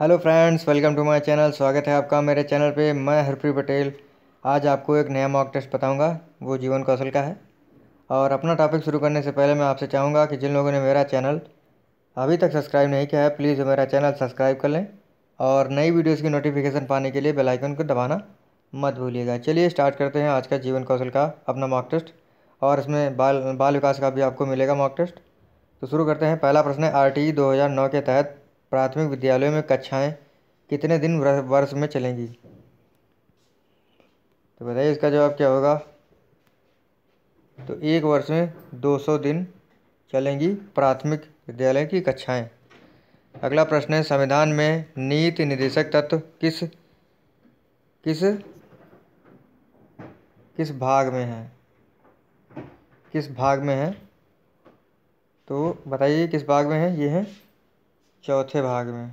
hello friends welcome to my channel स्वागत है आपका मेरे चैनल पे मैं हरप्रीत पटेल आज आपको एक नया मॉक टेस्ट बताऊंगा वो जीवन कौशल का है और अपना टॉपिक शुरू करने से पहले मैं आपसे चाहूँगा कि जिन लोगों ने मेरा चैनल अभी तक सब्सक्राइब नहीं किया है प्लीज़ मेरा चैनल सब्सक्राइब कर लें और नई वीडियोज़ की नोटिफिकेशन पाने के लिए बेलाइकन को दबाना मत भूलिएगा चलिए स्टार्ट करते हैं आज का जीवन कौशल का अपना मॉक टेस्ट और इसमें बाल बाल विकास का भी आपको मिलेगा मॉक टेस्ट तो शुरू करते हैं पहला प्रश्न है आर e टी के तहत प्राथमिक विद्यालयों में कक्षाएं कितने दिन वर्ष में चलेंगी तो बताइए इसका जवाब क्या होगा तो एक वर्ष में 200 दिन चलेंगी प्राथमिक विद्यालय की कक्षाएं अगला प्रश्न है संविधान में नीति निदेशक तत्व किस किस किस भाग में है किस भाग में है तो बताइए किस भाग में है ये है चौथे भाग में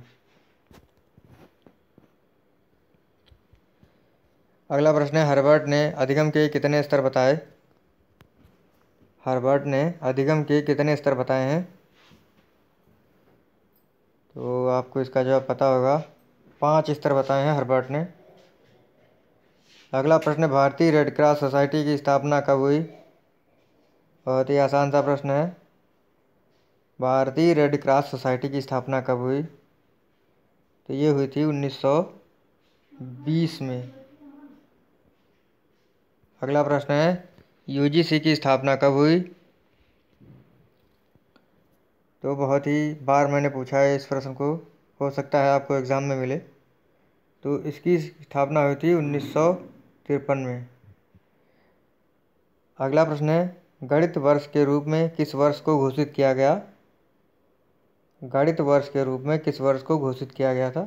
अगला प्रश्न है हर्बर्ट ने अधिगम के कितने स्तर बताए हर्बर्ट ने अधिगम के कितने स्तर बताए हैं तो आपको इसका जवाब पता होगा पांच स्तर बताए हैं हर्बर्ट ने अगला प्रश्न भारतीय रेड क्रॉस सोसाइटी की स्थापना कब हुई बहुत ही आसान सा प्रश्न है भारतीय रेड क्रॉस सोसाइटी की स्थापना कब हुई तो ये हुई थी 1920 में अगला प्रश्न है यूजीसी की स्थापना कब हुई तो बहुत ही बार मैंने पूछा है इस प्रश्न को हो सकता है आपको एग्ज़ाम में मिले तो इसकी स्थापना हुई थी उन्नीस में अगला प्रश्न है गणित वर्ष के रूप में किस वर्ष को घोषित किया गया गणित वर्ष के रूप में किस वर्ष को घोषित किया गया था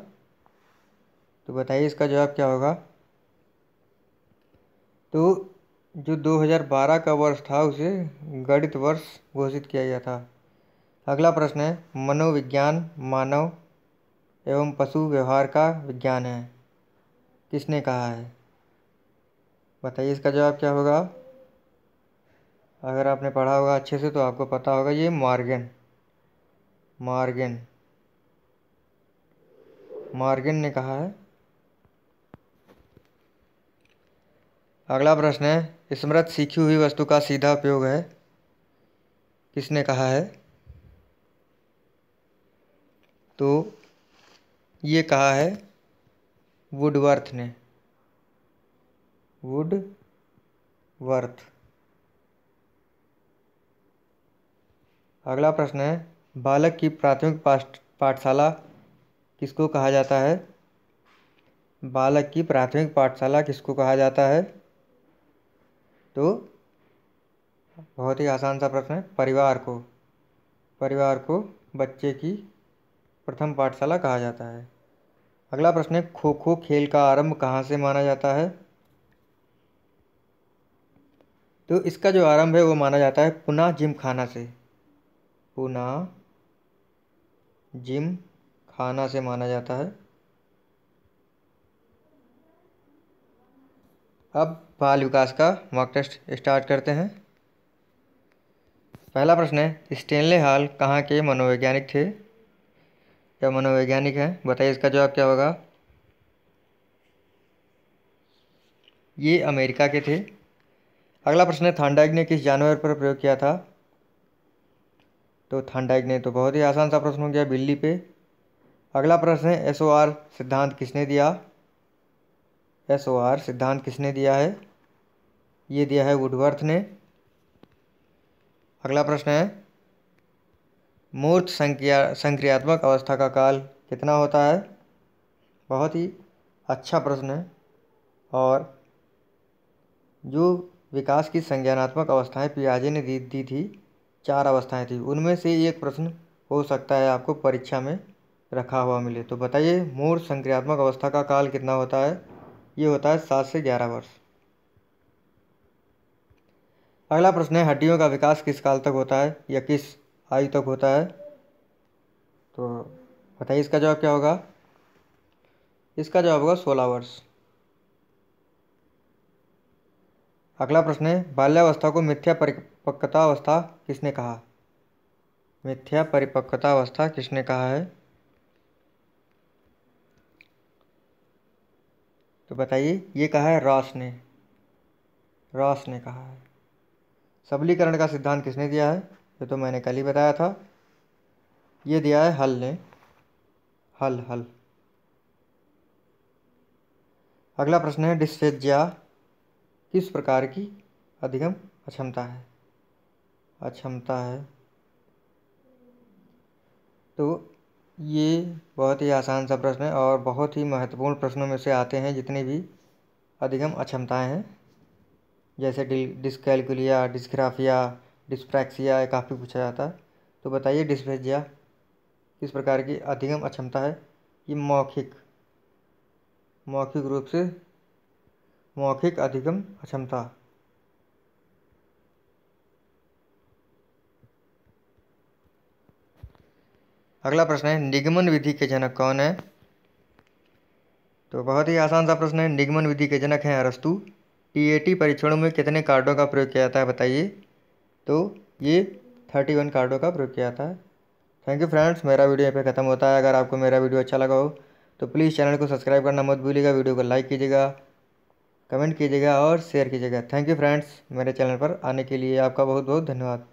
तो बताइए इसका जवाब क्या होगा तो जो 2012 का वर्ष था उसे गणित वर्ष घोषित किया गया था अगला प्रश्न है मनोविज्ञान मानव एवं पशु व्यवहार का विज्ञान है किसने कहा है बताइए इसका जवाब क्या होगा अगर आपने पढ़ा होगा अच्छे से तो आपको पता होगा ये मार्गन मार्गिन मार्गिन ने कहा है अगला प्रश्न है स्मृत सीखी हुई वस्तु का सीधा उपयोग है किसने कहा है तो ये कहा है वुडवर्थ ने वुडवर्थ अगला प्रश्न है बालक की प्राथमिक पाठशाला किसको कहा जाता है बालक की प्राथमिक पाठशाला किसको कहा जाता है तो बहुत ही आसान सा प्रश्न है परिवार को परिवार को बच्चे की प्रथम पाठशाला कहा जाता है अगला प्रश्न है खो खो खेल का आरंभ कहाँ से माना जाता है तो इसका जो आरंभ है वो माना जाता है पुनः जिम खाना से पुनः जिम खाना से माना जाता है अब बाल विकास का मॉक टेस्ट स्टार्ट करते हैं पहला प्रश्न है स्टेनले हाल कहाँ के मनोवैज्ञानिक थे या मनोवैज्ञानिक हैं बताइए इसका जवाब क्या होगा ये अमेरिका के थे अगला प्रश्न है थांडाइग ने किस जानवर पर प्रयोग किया था तो थानडाइक ने तो बहुत ही आसान सा प्रश्न हो गया बिल्ली पे अगला प्रश्न है एस सिद्धांत किसने दिया एस सिद्धांत किसने दिया है ये दिया है वुडवर्थ ने अगला प्रश्न है मूर्त संक्रिया संक्रियात्मक अवस्था का काल कितना होता है बहुत ही अच्छा प्रश्न है और जो विकास की संज्ञानात्मक अवस्थाएं पियाजे ने दी दी थी चार अवस्थाएँ थीं उनमें से एक प्रश्न हो सकता है आपको परीक्षा में रखा हुआ मिले तो बताइए मूल संक्रियात्मक अवस्था का काल कितना होता है ये होता है सात से ग्यारह वर्ष अगला प्रश्न है हड्डियों का विकास किस काल तक होता है या किस आयु तक होता है तो बताइए इसका जवाब क्या होगा इसका जवाब होगा सोलह वर्ष अगला प्रश्न है बाल्यावस्था को मिथ्या परिपक्वतावस्था किसने कहा मिथ्या परिपक्वतावस्था किसने कहा है तो बताइए ये कहा है रॉस ने रॉस ने कहा है सबलीकरण का सिद्धांत किसने दिया है ये तो मैंने कल ही बताया था ये दिया है हल ने हल हल अगला प्रश्न है डिस्फेजिया किस प्रकार की अधिगम अक्षमता है अक्षमता है तो ये बहुत ही आसान सा प्रश्न है और बहुत ही महत्वपूर्ण प्रश्नों में से आते हैं जितने भी अधिगम अक्षमताएँ हैं जैसे डिस्कैलकुलिया डिस्क्राफिया डिस्प्रैक्सिया ये काफ़ी पूछा जाता है तो बताइए डिस्प्रेजिया किस प्रकार की अधिगम अक्षमता है ये मौखिक मौखिक रूप से मौखिक अधिगम अक्षमता अगला प्रश्न है निगमन विधि के जनक कौन है तो बहुत ही आसान सा प्रश्न है निगमन विधि के जनक हैं अरस्तु टी परीक्षणों में कितने कार्डों का प्रयोग किया जाता है बताइए तो ये थर्टी वन कार्डों का प्रयोग किया जाता है थैंक यू फ्रेंड्स मेरा वीडियो यहाँ पे ख़त्म होता है अगर आपको मेरा वीडियो अच्छा लगा हो तो प्लीज़ चैनल को सब्सक्राइब करना मत भूलिएगा वीडियो को लाइक कीजिएगा कमेंट कीजिएगा और शेयर कीजिएगा थैंक यू फ्रेंड्स मेरे चैनल पर आने के लिए आपका बहुत बहुत धन्यवाद